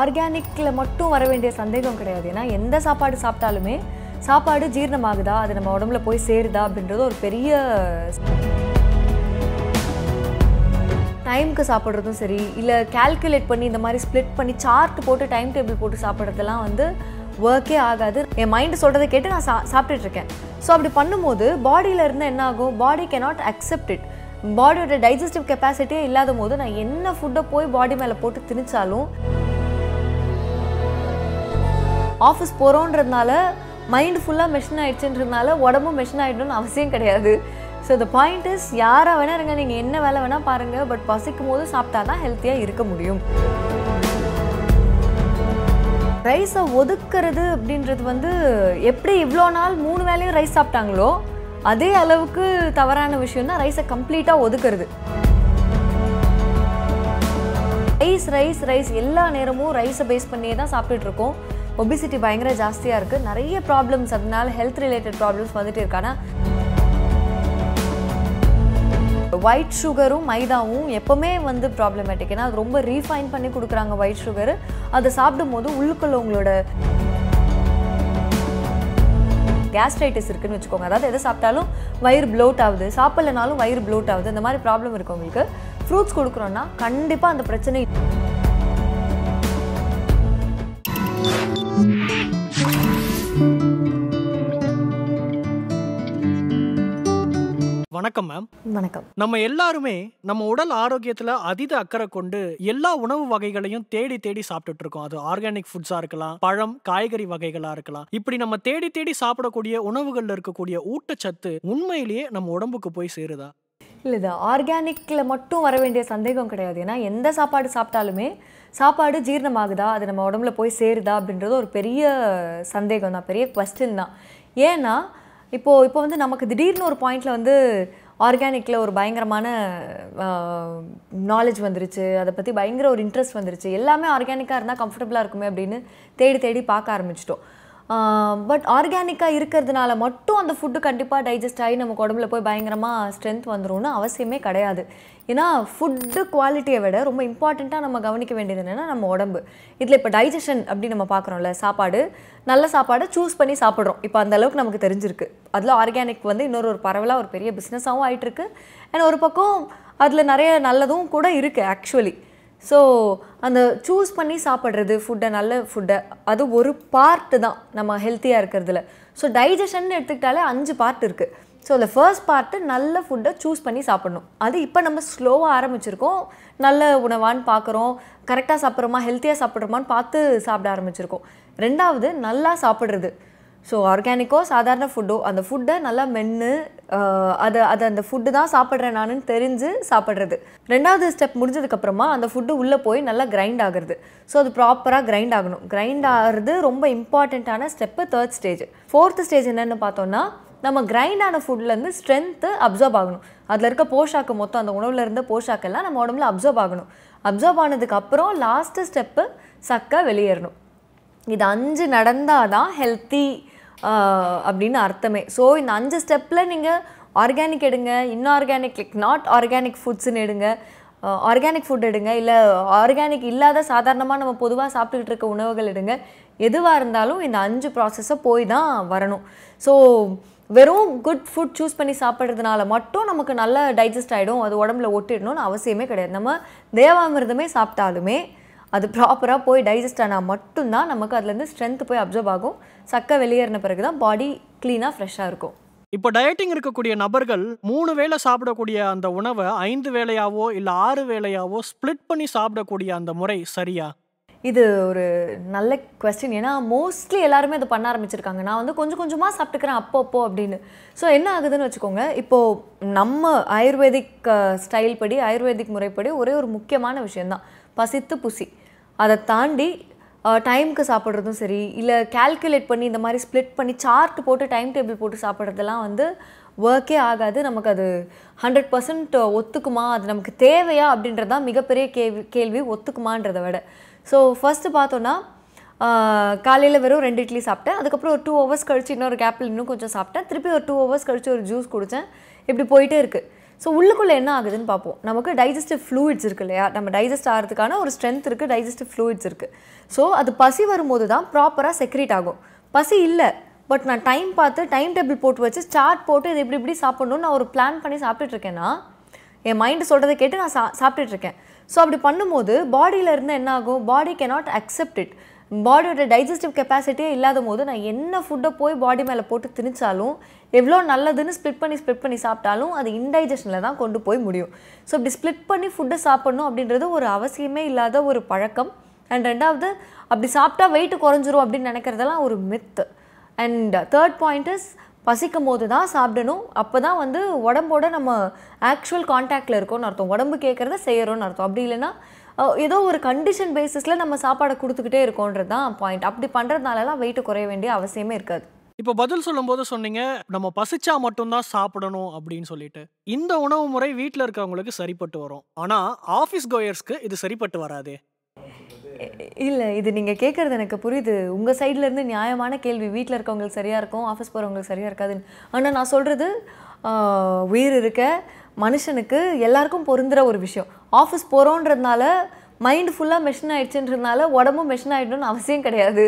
ஆர்கானிக்கில் மட்டும் வர வேண்டிய சந்தேகம் கிடையாது ஏன்னா எந்த சாப்பாடு சாப்பிட்டாலுமே சாப்பாடு ஜீரணமாகுதா அது நம்ம உடம்புல போய் சேருதா அப்படின்றது ஒரு பெரிய டைமுக்கு சாப்பிட்றதும் சரி இல்லை கால்குலேட் பண்ணி இந்த மாதிரி ஸ்ப்ளிட் பண்ணி சார்ட் போட்டு டைம் டேபிள் போட்டு சாப்பிட்றதெல்லாம் வந்து ஒர்க்கே ஆகாது என் மைண்டு சொல்கிறத கேட்டு நான் சா சாப்பிட்டுட்ருக்கேன் ஸோ அப்படி பண்ணும்போது பாடியில் இருந்தால் என்ன ஆகும் body can not accept it பாடியோட டைஜஸ்டிவ் கெப்பாசிட்டியே இல்லாத போது நான் என்ன ஃபுட்டை போய் பாடி மேலே போட்டு திணிச்சாலும் ஆஃபீஸ் போகிறோன்றதுனால மைண்ட் ஃபுல்லாக மெஷின் ஆகிடுச்சுன்றதுனால உடம்பும் மெஷின் ஆகிடும்னு அவசியம் கிடையாது ஸோ த பாயிண்ட் இஸ் யாராக வேணா இருங்க நீங்கள் என்ன வேலை வேணால் பாருங்கள் பட் பசிக்கும் போது சாப்பிட்டா தான் ஹெல்த்தியாக இருக்க முடியும் ரைஸை ஒதுக்கிறது அப்படின்றது வந்து எப்படி இவ்வளோ நாள் மூணு வேலையும் ரைஸ் சாப்பிட்டாங்களோ அதே அளவுக்கு தவறான விஷயம்னா ரைஸை கம்ப்ளீட்டாக ஒதுக்கிறது ரைஸ் ரைஸ் ரைஸ் எல்லா நேரமும் ரைஸை பேஸ் பண்ணியே தான் சாப்பிட்டுட்ருக்கோம் ஒபிசிட்டி பயங்கர ஜாஸ்தியாக இருக்குது நிறைய ப்ராப்ளம்ஸ் அதனால ஹெல்த் ரிலேட்டட் ப்ராப்ளம்ஸ் வந்துட்டு இருக்கானா ஒயிட் சுகரும் மைதாவும் எப்போவுமே வந்து ப்ராப்ளமேட்டிக் ஏன்னா அது ரொம்ப ரீஃபைன் பண்ணி கொடுக்குறாங்க ஒயிட் சுகர் அதை சாப்பிடும் போது உள்ளுக்குள்ள உங்களோட கேஸ்ட்ரைட்டிஸ் இருக்குன்னு வச்சுக்கோங்க அதாவது எதை சாப்பிட்டாலும் வயிறு ப்ளோட் ஆகுது சாப்பிட்லனாலும் வயிறு ப்ளோட் ஆகுது இந்த மாதிரி ப்ராப்ளம் இருக்கு உங்களுக்கு ஃப்ரூட்ஸ் கொடுக்குறோன்னா கண்டிப்பாக அந்த பிரச்சனை வணக்கம் மேம் வணக்கம் நம்ம எல்லாருமே நம்ம உடல் ஆரோக்கியத்தில் அதித அக்கறை கொண்டு எல்லா உணவு வகைகளையும் தேடி தேடி சாப்பிட்டு இருக்கோம் அது ஆர்கானிக் ஃபுட்ஸாக இருக்கலாம் பழம் காய்கறி வகைகளாக இருக்கலாம் இப்படி நம்ம தேடி தேடி சாப்பிடக்கூடிய உணவுகளில் இருக்கக்கூடிய ஊட்டச்சத்து உண்மையிலேயே நம்ம உடம்புக்கு போய் சேருதா இல்லை இது ஆர்கானிக்கில் மட்டும் வர வேண்டிய சந்தேகம் கிடையாது ஏன்னா எந்த சாப்பாடு சாப்பிட்டாலுமே சாப்பாடு ஜீர்ணமாகுதா அது நம்ம உடம்புல போய் சேருதா அப்படின்றது ஒரு பெரிய சந்தேகம் தான் பெரிய கொஸ்டின் தான் ஏன்னா இப்போது இப்போ வந்து நமக்கு திடீர்னு ஒரு பாயிண்ட்டில் வந்து ஆர்கானிக்கில் ஒரு பயங்கரமான நாலேஜ் வந்துருச்சு அதை பற்றி பயங்கர ஒரு இன்ட்ரெஸ்ட் வந்துருச்சு எல்லாமே ஆர்கானிக்காக இருந்தால் கம்ஃபர்டபுளாக இருக்குமே அப்படின்னு தேடி தேடி பார்க்க ஆரம்பிச்சிட்டோம் பட் ஆர்கானிக்காக இருக்கிறதுனால மட்டும் அந்த ஃபுட்டு கண்டிப்பாக டைஜஸ்ட் ஆகி நம்ம உடம்புல போய் பயங்கரமாக ஸ்ட்ரென்த் வந்துடும்னு அவசியமே கிடையாது ஏன்னா ஃபுட்டு குவாலிட்டியை விட ரொம்ப இம்பார்ட்டண்ட்டாக நம்ம கவனிக்க வேண்டியது என்னென்னா நம்ம உடம்பு இதில் இப்போ டைஜஷன் அப்படின்னு நம்ம பார்க்குறோம்ல சாப்பாடு நல்ல சாப்பாடு சூஸ் பண்ணி சாப்பிட்றோம் இப்போ அந்த அளவுக்கு நமக்கு தெரிஞ்சிருக்கு அதில் ஆர்கானிக் வந்து இன்னொரு ஒரு பரவலாக ஒரு பெரிய பிஸ்னஸாகவும் ஆகிட்டுருக்கு அண்ட் ஒரு பக்கம் அதில் நிறைய நல்லதும் கூட இருக்குது ஆக்சுவலி ஸோ அந்த சூஸ் பண்ணி சாப்பிட்றது ஃபுட்டை நல்ல ஃபுட்டை அது ஒரு பார்ட்டு தான் நம்ம ஹெல்த்தியாக இருக்கிறதுல ஸோ டைஜஷன் எடுத்துக்கிட்டாலே அஞ்சு பார்ட் இருக்குது ஸோ அந்த ஃபர்ஸ்ட் பார்ட்டு நல்ல ஃபுட்டை சூஸ் பண்ணி சாப்பிட்ணும் அது இப்போ நம்ம ஸ்லோவாக ஆரம்பிச்சிருக்கோம் நல்ல உணவான்னு பார்க்குறோம் கரெக்டாக சாப்பிட்றோமா ஹெல்த்தியாக சாப்பிட்றோமான்னு பார்த்து சாப்பிட ஆரம்பிச்சிருக்கோம் ரெண்டாவது நல்லா சாப்பிட்றது ஸோ ஆர்கானிக்கோ சாதாரண ஃபுட்டோ அந்த ஃபுட்டை நல்லா மென்று அதை அதை அந்த ஃபுட்டு தான் சாப்பிட்றேன் நானுன்னு தெரிஞ்சு சாப்பிட்றது ரெண்டாவது ஸ்டெப் முடிஞ்சதுக்கப்புறமா அந்த ஃபுட்டு உள்ளே போய் நல்லா கிரைண்ட் ஆகுறது ஸோ அது ப்ராப்பராக கிரைண்ட் ஆகணும் கிரைண்ட் ஆகிறது ரொம்ப இம்பார்ட்டண்ட்டான step third stage fourth stage என்னென்னு பார்த்தோன்னா நம்ம ஆன ஃபுட்லேருந்து ஸ்ட்ரென்த்து அப்சர்வ் ஆகணும் அதில் இருக்க போஷாக்கு மொத்தம் அந்த உணவில் இருந்த போஷாக்கெல்லாம் நம்ம உடம்புல அப்சர்வ் ஆகணும் அப்சர்வ் ஆனதுக்கப்புறம் லாஸ்ட்டு ஸ்டெப்பு சக்கை வெளியேறணும் இது அஞ்சு நடந்தால் தான் ஹெல்த்தி அப்படின்னு அர்த்தமே ஸோ இந்த அஞ்சு ஸ்டெப்பில் நீங்கள் ஆர்கானிக் எடுங்க இன்ஆர்கானிக் லைக் நாட் ஆர்கானிக் ஃபுட்ஸ்ன்னு எடுங்க ஆர்கானிக் ஃபுட் எடுங்க இல்லை ஆர்கானிக் இல்லாத சாதாரணமாக நம்ம பொதுவாக சாப்பிட்டுக்கிட்டு இருக்க உணவுகள் எடுங்க எதுவாக இருந்தாலும் இந்த அஞ்சு ப்ராசஸை போய் தான் வரணும் ஸோ வெறும் குட் ஃபுட் சூஸ் பண்ணி சாப்பிட்றதுனால மட்டும் நமக்கு நல்லா டைஜஸ்ட் ஆகிடும் அது உடம்புல ஒட்டிடணும்னு அவசியமே கிடையாது நம்ம தேவாமிரதமே சாப்பிட்டாலுமே அது ப்ராப்பராக போய் டைஜஸ்ட் ஆனால் மட்டும்தான் நமக்கு அதுலேருந்து ஸ்ட்ரென்த் போய் அப்சர்வ் ஆகும் சக்கை வெளியேறின பிறகு தான் பாடி க்ளீனாக ஃப்ரெஷ்ஷாக இருக்கும் இப்போ டயட்டிங் இருக்கக்கூடிய நபர்கள் மூணு வேளை சாப்பிடக்கூடிய அந்த உணவை ஐந்து வேளையாவோ இல்லை ஆறு வேளையாவோ ஸ்ப்ளிட் பண்ணி சாப்பிடக்கூடிய அந்த முறை சரியா இது ஒரு நல்ல கொஸ்டின் ஏன்னா மோஸ்ட்லி எல்லாருமே அதை பண்ண ஆரம்பிச்சிருக்காங்க நான் வந்து கொஞ்சம் கொஞ்சமாக சாப்பிட்டுக்கிறேன் அப்பப்போ அப்படின்னு ஸோ என்ன ஆகுதுன்னு வச்சுக்கோங்க இப்போது நம்ம ஆயுர்வேதிக் ஸ்டைல் படி ஆயுர்வேதிக் முறைப்படி ஒரே ஒரு முக்கியமான விஷயந்தான் பசித்து புசி அதை தாண்டி டைமுக்கு சாப்பிட்றதும் சரி இல்லை கால்குலேட் பண்ணி இந்த மாதிரி ஸ்ப்ளிட் பண்ணி சார்ட் போட்டு டைம் டேபிள் போட்டு சாப்பிட்றதெல்லாம் வந்து ஒர்க்கே ஆகாது நமக்கு அது ஹண்ட்ரட் பர்சன்ட் ஒத்துக்குமா அது நமக்கு தேவையா அப்படின்றது தான் மிகப்பெரிய கேள்வி கேள்வி ஒத்துக்குமான்றத விட ஸோ ஃபஸ்ட்டு பார்த்தோன்னா காலையில் வெறும் ரெண்டு இட்லி சாப்பிட்டேன் அதுக்கப்புறம் ஒரு டூ ஹவர்ஸ் கழித்து இன்னொரு கேப்பில் இன்னும் கொஞ்சம் சாப்பிட்டேன் திருப்பி ஒரு டூ ஹவர்ஸ் கழித்து ஒரு ஜூஸ் குடித்தேன் இப்படி போயிட்டே இருக்குது ஸோ உள்ளுக்குள்ளே என்ன ஆகுதுன்னு பார்ப்போம் நமக்கு டைஜஸ்டிவ் ஃப்ளூயிட்ஸ் இருக்கு இல்லையா நம்ம டைஜஸ்ட் ஆகிறதுக்கான ஒரு ஸ்ட்ரென்த் இருக்குது டைஜஸ்டிவ் ஃப்ளூயிட்ஸ் இருக்குது ஸோ அது பசி வரும்போது தான் ப்ராப்பராக செக்ரேட் ஆகும் பசி இல்லை பட் நான் டைம் பார்த்து டைம் டேபிள் போட்டு வச்சு சார்ட் போட்டு இது இப்படி இப்படி சாப்பிட்ணும்னு நான் ஒரு பிளான் பண்ணி சாப்பிட்டுட்ருக்கேன்னா என் மைண்டு சொல்கிறத கேட்டு நான் சா சாப்பிட்டுட்ருக்கேன் ஸோ அப்படி பண்ணும்போது பாடியில் இருந்து என்ன ஆகும் body can not accept it பாடியோட டைஜஸ்டிவ் கெப்பாசிட்டியே இல்லாத போது நான் என்ன ஃபுட்டை போய் பாடி மேலே போட்டு திணிச்சாலும் எவ்வளோ நல்லதுன்னு ஸ்ப்ளிட் பண்ணி ஸ்ப்ளிட் பண்ணி சாப்பிட்டாலும் அது இன்டைஜஷனில் தான் கொண்டு போய் முடியும் ஸோ இப்படி ஸ்ப்ளிட் பண்ணி ஃபுட்டை சாப்பிட்ணும் அப்படின்றது ஒரு அவசியமே இல்லாத ஒரு பழக்கம் அண்ட் ரெண்டாவது அப்படி சாப்பிட்டா வெயிட் குறைஞ்சிரும் அப்படின்னு நினைக்கிறதெல்லாம் ஒரு myth and third point is பசிக்கும் போது தான் சாப்பிடணும் அப்போ தான் வந்து உடம்போட நம்ம ஆக்சுவல் கான்டாக்டில் இருக்கோம்னு அர்த்தம் உடம்பு கேட்குறத செய்கிறோன்னு அர்த்தம் அப்படி இல்லைன்னா ஏதோ ஒரு கண்டிஷன் பேசிஸில் நம்ம சாப்பாடை கொடுத்துக்கிட்டே இருக்கோன்றது தான் பாயிண்ட் அப்படி பண்ணுறதுனாலலாம் வெயிட்டு குறைய வேண்டிய அவசியமே இருக்காது இப்போ பதில் சொல்லும்போது சொன்னீங்க நம்ம பசிச்சா மட்டும்தான் சாப்பிடணும் அப்படின்னு சொல்லிட்டு இந்த உணவு முறை வீட்டில் இருக்கவங்களுக்கு சரிப்பட்டு வரும் ஆனால் ஆஃபீஸ் கோயர்ஸ்க்கு இது சரிப்பட்டு வராது இல்லை இது நீங்கள் கேட்குறது எனக்கு புரியுது உங்கள் சைட்லேருந்து நியாயமான கேள்வி வீட்டில் இருக்கவங்களுக்கு சரியாக இருக்கும் ஆஃபீஸ் போகிறவங்களுக்கு சரியாக இருக்காதுன்னு ஆனால் நான் சொல்கிறது உயிர் இருக்க மனுஷனுக்கு எல்லாருக்கும் பொருந்துகிற ஒரு விஷயம் ஆஃபீஸ் போகிறோன்றதுனால மைண்ட் ஃபுல்லாக மெஷின் ஆகிடுச்சுன்றதுனால உடம்பும் மெஷின் ஆகிடணும்னு அவசியம் கிடையாது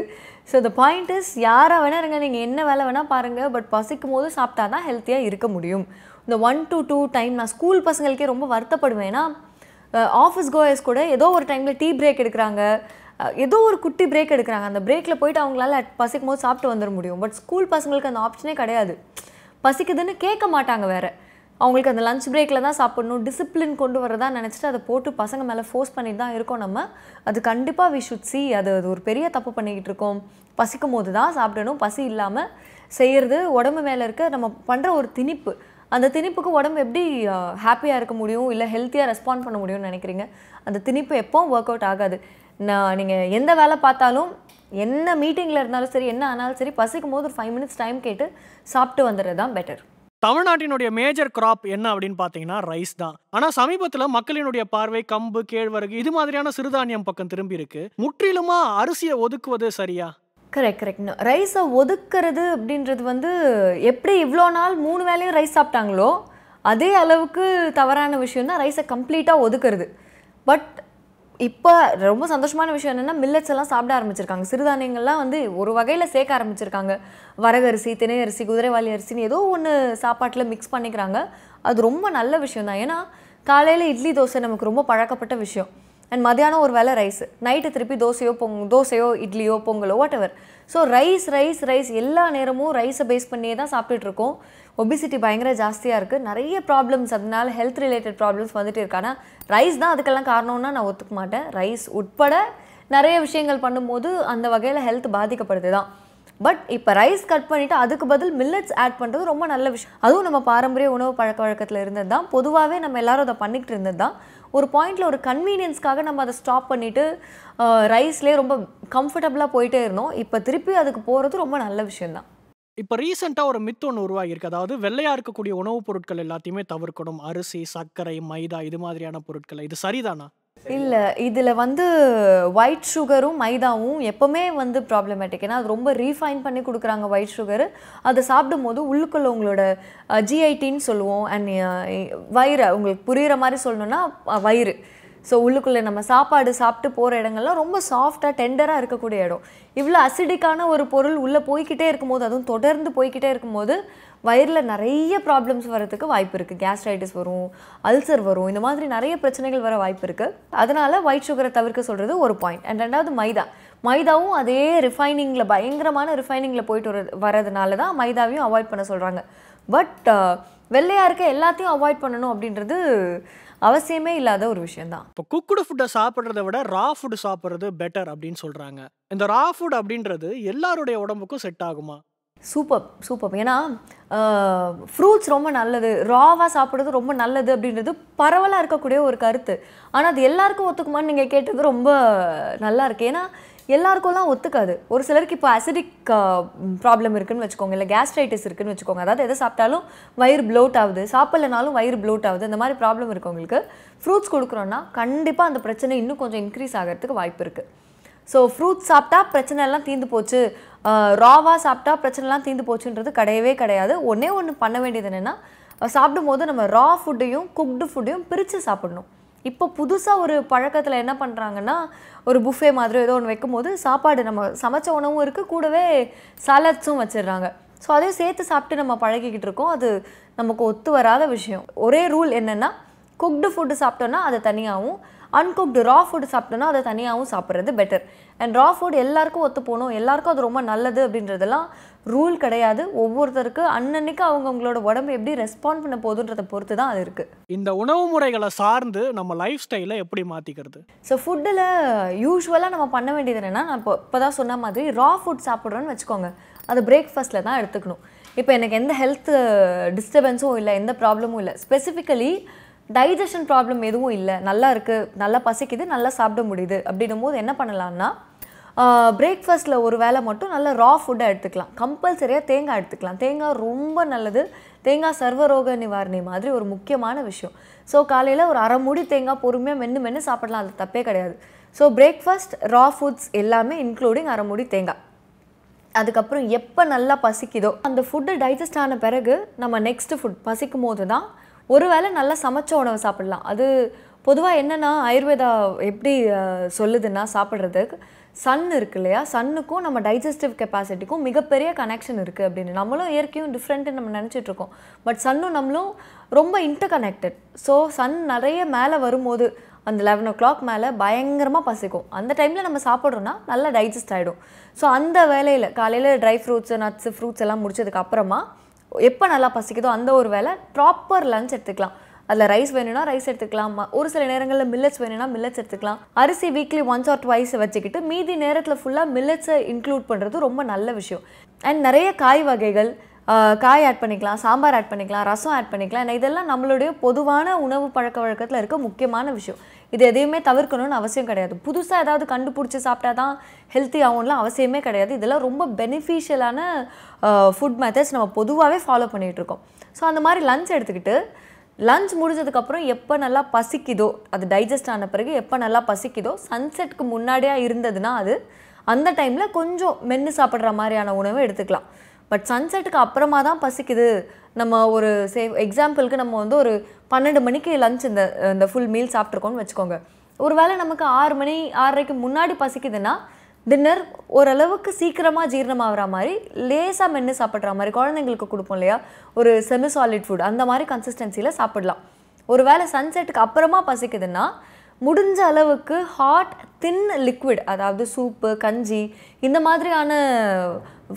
ஸோ த பாயிண்ட் இஸ் யாராக வேணா இருங்க நீங்கள் என்ன வேலை வேணால் பாருங்கள் பட் பசிக்கும் போது சாப்பிட்டா தான் ஹெல்த்தியாக இருக்க முடியும் இந்த ஒன் டு டூ டைம் நான் ஸ்கூல் பசங்களுக்கே ரொம்ப வருத்தப்படுவேன்னா ஆஃபீஸ் கோயர்ஸ் கூட ஏதோ ஒரு டைமில் டீ பிரேக் எடுக்கிறாங்க ஏதோ ஒரு குட்டி பிரேக் எடுக்கிறாங்க அந்த பிரேக்கில் போயிட்டு அவங்களால பசிக்கும் போது சாப்பிட்டு வந்துட முடியும் பட் ஸ்கூல் பசங்களுக்கு அந்த ஆப்ஷனே கிடையாது பசிக்குதுன்னு கேட்க மாட்டாங்க வேறு அவங்களுக்கு அந்த லஞ்ச் பிரேக்கில் தான் சாப்பிடணும் டிசிப்ளின் கொண்டு வரதா நினச்சிட்டு அதை போட்டு பசங்க மேலே ஃபோர்ஸ் பண்ணிட்டு தான் இருக்கோம் நம்ம அது கண்டிப்பாக வி ஷுட் சி அது அது ஒரு பெரிய தப்பு பண்ணிக்கிட்டு இருக்கோம் பசிக்கும் போது தான் சாப்பிடணும் பசி இல்லாமல் செய்கிறது உடம்பு மேலே இருக்க நம்ம பண்ணுற ஒரு திணிப்பு அந்த திணிப்புக்கு உடம்பு எப்படி ஹாப்பியாக இருக்க முடியும் இல்லை ஹெல்த்தியாக ரெஸ்பாண்ட் பண்ண முடியும்னு நினைக்கிறீங்க அந்த திணிப்பு எப்போவும் ஒர்க் அவுட் ஆகாது நான் நீங்கள் எந்த வேலை பார்த்தாலும் என்ன மீட்டிங்கில் இருந்தாலும் சரி என்ன ஆனாலும் சரி பசிக்கும் போது ஒரு ஃபைவ் மினிட்ஸ் டைம் கேட்டு சாப்பிட்டு வந்துடுறது தான் பெட்டர் தமிழ்நாட்டினுடைய மேஜர் கிராப் என்ன அப்படின்னு பார்த்தீங்கன்னா ரைஸ் தான் ஆனால் சமீபத்தில் மக்களினுடைய பார்வை கம்பு கேழ்வரகு இது மாதிரியான சிறுதானியம் பக்கம் திரும்பி இருக்கு முற்றிலுமா அரிசியை ஒதுக்குவது சரியா கரெக்ட் கரெக்ட் ரைஸை ஒதுக்குறது அப்படின்றது வந்து எப்படி இவ்வளோ நாள் மூணு வேலையும் ரைஸ் சாப்பிட்டாங்களோ அதே அளவுக்கு தவறான விஷயம் தான் ரைஸை கம்ப்ளீட்டாக ஒதுக்குறது பட் இப்போ ரொம்ப சந்தோஷமான விஷயம் என்னென்னா மில்லட்ஸ் எல்லாம் சாப்பிட ஆரம்பிச்சிருக்காங்க சிறுதானியங்கள்லாம் வந்து ஒரு வகையில் சேர்க்க ஆரம்பிச்சிருக்காங்க வரகரிசி தினையரிசி அரிசி குதிரைவாளி அரிசின்னு ஏதோ ஒன்று சாப்பாட்டில் மிக்ஸ் பண்ணிக்கிறாங்க அது ரொம்ப நல்ல விஷயம் தான் ஏன்னா காலையில் இட்லி தோசை நமக்கு ரொம்ப பழக்கப்பட்ட விஷயம் அண்ட் மதியானம் ஒரு வேளை ரைஸ் நைட்டு திருப்பி தோசையோ பொங் தோசையோ இட்லியோ பொங்கலோ whatever so rice rice rice எல்லா நேரமும் ரைஸை பேஸ் பண்ணியே தான் சாப்பிட்டுட்ருக்கோம் ஒபிசிட்டி பயங்கர ஜாஸ்தியாக இருக்குது நிறைய ப்ராப்ளம்ஸ் அதனால ஹெல்த் ரிலேட்டட் ப்ராப்ளம்ஸ் வந்துட்டு இருக்கானா ரைஸ் தான் அதுக்கெல்லாம் காரணம்னா நான் ஒத்துக்க மாட்டேன் ரைஸ் உட்பட நிறைய விஷயங்கள் பண்ணும்போது அந்த வகையில் ஹெல்த் பாதிக்கப்படுது தான் பட் இப்போ ரைஸ் கட் பண்ணிவிட்டு அதுக்கு பதில் மில்லட்ஸ் ஆட் பண்ணுறது ரொம்ப நல்ல விஷயம் அதுவும் நம்ம பாரம்பரிய உணவு பழக்க வழக்கத்தில் இருந்தது தான் பொதுவாகவே நம்ம எல்லாரும் அதை பண்ணிக்கிட்டு இருந்தது தான் ஒரு பாயிண்டில் ஒரு கன்வீனியன்ஸ்க்காக நம்ம அதை ஸ்டாப் பண்ணிவிட்டு ரைஸ்லேயே ரொம்ப கம்ஃபர்டபுளாக போயிட்டே இருந்தோம் இப்போ திருப்பி அதுக்கு போகிறது ரொம்ப நல்ல விஷயந்தான் இப்போ ரீசெண்டாக ஒரு மித்து ஒன்று உருவாகியிருக்கு அதாவது வெள்ளையாக இருக்கக்கூடிய உணவுப் பொருட்கள் எல்லாத்தையுமே தவிர்க்கணும் அரிசி சர்க்கரை மைதா இது மாதிரியான பொருட்கள் இது சரிதானா இல்லை இதில் வந்து ஒயிட் சுகரும் மைதாவும் எப்போவுமே வந்து ப்ராப்ளமேட்டிக் ஏன்னா அது ரொம்ப ரீஃபைன் பண்ணி கொடுக்குறாங்க ஒயிட் சுகர் அதை சாப்பிடும் போது உள்ளுக்குள்ளே உங்களோட ஜிஐடின்னு சொல்லுவோம் அண்ட் வயிறு உங்களுக்கு புரிகிற மாதிரி சொல்லணும்னா வயிறு ஸோ உள்ளுக்குள்ளே நம்ம சாப்பாடு சாப்பிட்டு போகிற இடங்கள்லாம் ரொம்ப சாஃப்டாக டெண்டராக இருக்கக்கூடிய இடம் இவ்வளோ அசிடிக்கான ஒரு பொருள் உள்ளே போய்கிட்டே இருக்கும்போது அதுவும் தொடர்ந்து போய்கிட்டே இருக்கும்போது வயிறில் நிறைய ப்ராப்ளம்ஸ் வரதுக்கு வாய்ப்பு இருக்குது கேஸ்ட்ரைட்டிஸ் வரும் அல்சர் வரும் இந்த மாதிரி நிறைய பிரச்சனைகள் வர வாய்ப்பு இருக்குது அதனால் ஒயிட் சுகரை தவிர்க்க சொல்கிறது ஒரு பாயிண்ட் அண்ட் ரெண்டாவது மைதா மைதாவும் அதே ரிஃபைனிங்கில் பயங்கரமான ரிஃபைனிங்கில் போயிட்டு வர வரதுனால தான் மைதாவையும் அவாய்ட் பண்ண சொல்கிறாங்க பட் uh, வெள்ளையாக இருக்க எல்லாத்தையும் அவாய்ட் பண்ணணும் அப்படின்றது அவசியமே இல்லாத ஒரு விஷயம் தான் இப்போ குக்குடு ஃபுட்டை சாப்பிட்றத விட ரா ஃபுட் சாப்பிட்றது பெட்டர் அப்படின்னு சொல்கிறாங்க இந்த ரா ஃபுட் அப்படின்றது எல்லாருடைய உடம்புக்கும் செட் ஆகுமா சூப்பர் சூப்பர் ஏன்னா ஃப்ரூட்ஸ் ரொம்ப நல்லது ராவாக சாப்பிட்றது ரொம்ப நல்லது அப்படின்றது பரவலாக இருக்கக்கூடிய ஒரு கருத்து ஆனால் அது எல்லாருக்கும் ஒத்துக்குமான்னு நீங்கள் கேட்டது ரொம்ப நல்லா இருக்குது ஏன்னா எல்லாருக்கும்லாம் ஒத்துக்காது ஒரு சிலருக்கு இப்போ அசிடிக் ப்ராப்ளம் இருக்குதுன்னு வச்சுக்கோங்க இல்லை கேஸ்ட்ரைட்டிஸ் இருக்குதுன்னு வச்சுக்கோங்க அதாவது எதை சாப்பிட்டாலும் வயிறு ப்ளோட் ஆகுது சாப்பிட்லனாலும் வயிறு ப்ளோட் ஆகுது இந்த மாதிரி ப்ராப்ளம் இருக்கவங்களுக்கு ஃப்ரூட்ஸ் கொடுக்குறோன்னா கண்டிப்பாக அந்த பிரச்சனை இன்னும் கொஞ்சம் இன்க்ரீஸ் ஆகிறதுக்கு வாய்ப்பு இருக்குது ஸோ ஃப்ரூட்ஸ் சாப்பிட்டா பிரச்சனை எல்லாம் தீர்ந்து போச்சு ராவாக சாப்பிட்டா பிரச்சனைலாம் தீர்ந்து போச்சுன்றது கிடையவே கிடையாது ஒன்றே ஒன்று பண்ண வேண்டியது என்னென்னா சாப்பிடும் போது நம்ம ரா ஃபுட்டையும் குக்டு ஃபுட்டையும் பிரித்து சாப்பிடணும் இப்போ புதுசாக ஒரு பழக்கத்தில் என்ன பண்ணுறாங்கன்னா ஒரு புஃபே மாதிரி ஏதோ ஒன்று வைக்கும்போது சாப்பாடு நம்ம சமைச்ச உணவும் இருக்குது கூடவே சாலட்ஸும் வச்சிடுறாங்க ஸோ அதையும் சேர்த்து சாப்பிட்டு நம்ம பழகிக்கிட்டு இருக்கோம் அது நமக்கு ஒத்து வராத விஷயம் ஒரே ரூல் என்னென்னா குக்டு ஃபுட்டு சாப்பிட்டோன்னா அதை தனியாகவும் அன்குக்டு ரா ஃபுட்டு சாப்பிட்டோன்னா அதை தனியாகவும் சாப்பிட்றது பெட்டர் அண்ட் ரா ஃபுட் எல்லாருக்கும் ஒத்து போகணும் எல்லாருக்கும் அது ரொம்ப நல்லது அப்படின்றதெல்லாம் ரூல் கிடையாது ஒவ்வொருத்தருக்கு அன்னன்னைக்கு அவங்க அவங்களோட உடம்பு எப்படி ரெஸ்பாண்ட் பண்ண போகுதுன்றதை பொறுத்து தான் அது இருக்குது இந்த உணவு முறைகளை சார்ந்து நம்ம லைஃப் ஸ்டைலை எப்படி மாற்றிக்கிறது ஸோ ஃபுட்டில் யூஸ்வலாக நம்ம பண்ண வேண்டியது என்னென்னா நான் இப்போ இப்போ தான் சொன்ன மாதிரி ரா ஃபுட் சாப்பிட்றோன்னு வச்சுக்கோங்க அது பிரேக்ஃபாஸ்ட்டில் தான் எடுத்துக்கணும் இப்போ எனக்கு எந்த ஹெல்த் டிஸ்டர்பன்ஸும் இல்லை எந்த ப்ராப்ளமும் இல்லை ஸ்பெசிஃபிக்கலி டைஜஷன் ப்ராப்ளம் எதுவும் இல்லை நல்லா இருக்குது நல்லா பசிக்குது நல்லா சாப்பிட முடியுது அப்படின்னும் போது என்ன பண்ணலான்னா பிரேக்ஃபாஸ்ட்டில் ஒரு வேளை மட்டும் நல்ல ரா ஃபுட்டை எடுத்துக்கலாம் கம்பல்சரியாக தேங்காய் எடுத்துக்கலாம் தேங்காய் ரொம்ப நல்லது தேங்காய் சர்வரோக நிவாரணி மாதிரி ஒரு முக்கியமான விஷயம் ஸோ காலையில் ஒரு அரை மூடி தேங்காய் பொறுமையாக மென்று மென்று சாப்பிடலாம் அது தப்பே கிடையாது ஸோ பிரேக்ஃபாஸ்ட் ரா ஃபுட்ஸ் எல்லாமே இன்க்ளூடிங் அரை மூடி தேங்காய் அதுக்கப்புறம் எப்போ நல்லா பசிக்குதோ அந்த ஃபுட்டு டைஜஸ்ட் ஆன பிறகு நம்ம நெக்ஸ்ட்டு ஃபுட் பசிக்கும் போது தான் ஒருவேளை நல்லா சமைச்ச உணவு சாப்பிடலாம் அது பொதுவாக என்னென்னா ஆயுர்வேதா எப்படி சொல்லுதுன்னா சாப்பிட்றதுக்கு சன் இருக்கு இல்லையா சன்னுக்கும் நம்ம டைஜஸ்டிவ் கெப்பாசிட்டிக்கும் மிகப்பெரிய கனெக்ஷன் இருக்குது அப்படின்னு நம்மளும் இயற்கையும் டிஃப்ரெண்ட்டு நம்ம நினச்சிட்ருக்கோம் பட் சன்னும் நம்மளும் ரொம்ப இன்டர் கனெக்டட் ஸோ சன் நிறைய மேலே வரும்போது அந்த லெவன் ஓ கிளாக் மேலே பயங்கரமாக பசிக்கும் அந்த டைமில் நம்ம சாப்பிட்றோன்னா நல்லா டைஜஸ்ட் ஆகிடும் ஸோ அந்த வேலையில் காலையில் ட்ரை ஃப்ரூட்ஸு நட்ஸு ஃப்ரூட்ஸ் எல்லாம் முடிச்சதுக்கு அப்புறமா எப்போ நல்லா பசிக்குதோ அந்த ஒரு வேலை ப்ராப்பர் லன்ச் எடுத்துக்கலாம் அதில் ரைஸ் வேணும்னா ரைஸ் எடுத்துக்கலாம் ஒரு சில நேரங்களில் மில்லட்ஸ் வேணும்னா மில்லட்ஸ் எடுத்துக்கலாம் அரிசி வீக்லி ஒன்ஸ் ஆர் டுவைஸ் வச்சுக்கிட்டு மீதி நேரத்தில் ஃபுல்லாக மில்லட்ஸை இன்க்ளூட் பண்ணுறது ரொம்ப நல்ல விஷயம் அண்ட் நிறைய காய் வகைகள் காய் ஆட் பண்ணிக்கலாம் சாம்பார் ஆட் பண்ணிக்கலாம் ரசம் ஆட் பண்ணிக்கலாம் இதெல்லாம் நம்மளுடைய பொதுவான உணவு பழக்க வழக்கத்தில் இருக்க முக்கியமான விஷயம் இது எதையுமே தவிர்க்கணும்னு அவசியம் கிடையாது புதுசாக ஏதாவது கண்டுபிடிச்சி சாப்பிட்டா தான் ஹெல்த்தி ஆகும்லாம் அவசியமே கிடையாது இதெல்லாம் ரொம்ப பெனிஃபிஷியலான ஃபுட் மெத்தட்ஸ் நம்ம பொதுவாகவே ஃபாலோ பண்ணிகிட்ருக்கோம் ஸோ அந்த மாதிரி லஞ்ச் எடுத்துக்கிட்டு லஞ்ச் முடிஞ்சதுக்கப்புறம் எப்போ நல்லா பசிக்குதோ அது டைஜஸ்ட் ஆன பிறகு எப்போ நல்லா பசிக்குதோ சன்செட்டுக்கு முன்னாடியாக இருந்ததுன்னா அது அந்த டைமில் கொஞ்சம் மென்று சாப்பிட்ற மாதிரியான உணவை எடுத்துக்கலாம் பட் சன்செட்டுக்கு அப்புறமா தான் பசிக்குது நம்ம ஒரு சே எக்ஸாம்பிளுக்கு நம்ம வந்து ஒரு பன்னெண்டு மணிக்கு லஞ்ச் இந்த இந்த ஃபுல் மீல் சாப்பிட்ருக்கோன்னு வச்சுக்கோங்க ஒரு வேளை நமக்கு ஆறு மணி ஆறரைக்கு முன்னாடி பசிக்குதுன்னா டின்னர் ஓரளவுக்கு சீக்கிரமாக ஜீரணமாகிற மாதிரி லேசாக மென்று சாப்பிட்ற மாதிரி குழந்தைங்களுக்கு கொடுப்போம் இல்லையா ஒரு செமி சாலிட் ஃபுட் அந்த மாதிரி கன்சிஸ்டன்சியில் சாப்பிடலாம் ஒரு வேளை சன்செட்டுக்கு அப்புறமா பசிக்குதுன்னா முடிஞ்ச அளவுக்கு ஹாட் தின் லிக்விட் அதாவது சூப்பு கஞ்சி இந்த மாதிரியான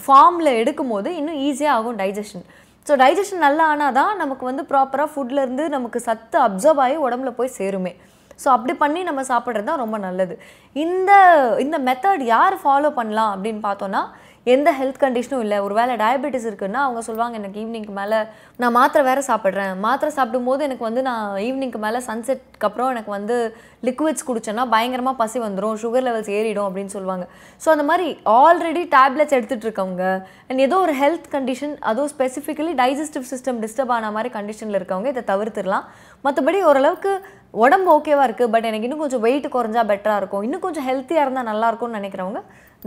ஃபார்மில் எடுக்கும் போது இன்னும் ஈஸியாக ஆகும் டைஜஷன் ஸோ டைஜஷன் நல்லா ஆனால் தான் நமக்கு வந்து ப்ராப்பராக ஃபுட்லேருந்து நமக்கு சத்து அப்சர்வ் ஆகி உடம்புல போய் சேருமே ஸோ அப்படி பண்ணி நம்ம சாப்பிட்றது தான் ரொம்ப நல்லது இந்த இந்த மெத்தட் யார் ஃபாலோ பண்ணலாம் அப்படின்னு பார்த்தோன்னா எந்த ஹெல்த் கண்டிஷனும் இல்லை ஒரு வேலை டயபெட்டிஸ் இருக்குன்னா அவங்க சொல்லுவாங்க எனக்கு ஈவினிங்க்கு மேலே நான் மாத்திரை வேறு சாப்பிட்றேன் மாத்திரை சாப்பிடும்போது எனக்கு வந்து நான் ஈவினிங்க்கு மேலே சன்செட்க்கு அப்புறம் எனக்கு வந்து லிக்விட்ஸ் குடிச்சேன்னா பயங்கரமாக பசி வந்துடும் சுகர் லெவல்ஸ் ஏறிடும் அப்படின்னு சொல்லுவாங்க ஸோ அந்த மாதிரி ஆல்ரெடி டேப்லெட்ஸ் எடுத்துகிட்டு இருக்கவங்க அண்ட் ஏதோ ஒரு ஹெல்த் கண்டிஷன் அதுவும் ஸ்பெசிஃபிக்கலி டைஜஸ்டிவ் சிஸ்டம் டிஸ்டர்ப் ஆன மாதிரி கண்டிஷனில் இருக்கவங்க இதை தவிர்த்துடலாம் மற்றபடி ஓரளவுக்கு உடம்பு ஓகேவாக இருக்குது பட் எனக்கு இன்னும் கொஞ்சம் வெயிட் குறைஞ்சா பெட்டராக இருக்கும் இன்னும் கொஞ்சம் ஹெல்த்தியாக இருந்தால் நல்லாயிருக்கும்னு நினைக்கிறவங்க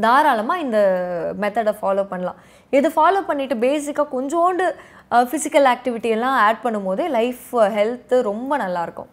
தாராளமாக இந்த மெத்தடை ஃபாலோ பண்ணலாம் இது ஃபாலோ பண்ணிவிட்டு பேசிக்காக கொஞ்சோண்டு ஃபிசிக்கல் ஆக்டிவிட்டி எல்லாம் ஆட் போதே லைஃப் ஹெல்த்து ரொம்ப நல்லாயிருக்கும்